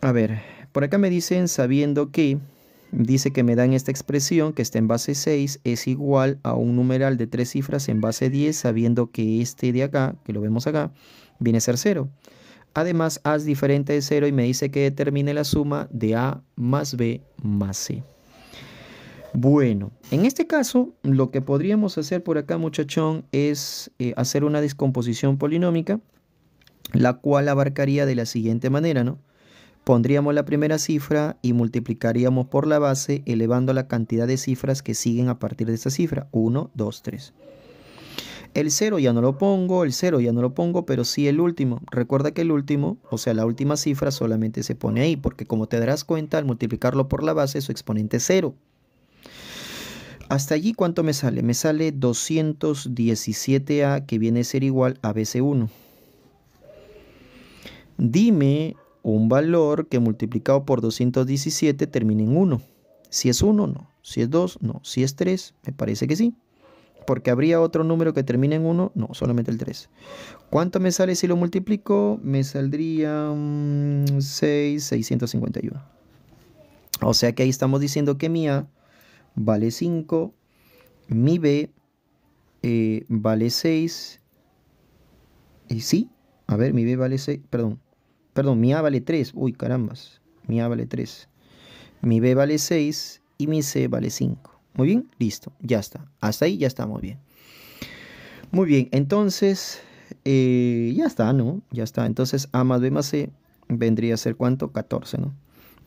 A ver, por acá me dicen sabiendo que, dice que me dan esta expresión que está en base 6 es igual a un numeral de tres cifras en base 10 sabiendo que este de acá, que lo vemos acá, viene a ser 0. Además, A es diferente de 0 y me dice que determine la suma de A más B más C. Bueno, en este caso, lo que podríamos hacer por acá, muchachón, es eh, hacer una descomposición polinómica, la cual abarcaría de la siguiente manera, ¿no? Pondríamos la primera cifra y multiplicaríamos por la base elevando la cantidad de cifras que siguen a partir de esa cifra. 1, 2, 3. El 0 ya no lo pongo, el 0 ya no lo pongo, pero sí el último. Recuerda que el último, o sea, la última cifra solamente se pone ahí, porque como te darás cuenta, al multiplicarlo por la base, su exponente es 0. Hasta allí, ¿cuánto me sale? Me sale 217a, que viene a ser igual a bc1. Dime un valor que multiplicado por 217 termine en 1. Si es 1, no. Si es 2, no. Si es 3, me parece que sí. Porque habría otro número que termine en 1, no, solamente el 3. ¿Cuánto me sale si lo multiplico? Me saldría 6, mm, 651. O sea que ahí estamos diciendo que mi A vale 5, mi B eh, vale 6. Y sí, a ver, mi B vale 6, perdón, Perdón, mi A vale 3. Uy, carambas. Mi A vale 3. Mi B vale 6 y mi C vale 5. Muy bien, listo, ya está. Hasta ahí ya estamos bien. Muy bien, entonces eh, ya está, ¿no? Ya está. Entonces A más B más C vendría a ser cuánto? 14, ¿no?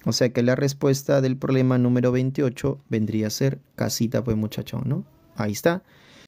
O sea que la respuesta del problema número 28 vendría a ser casita, pues muchachón, ¿no? Ahí está.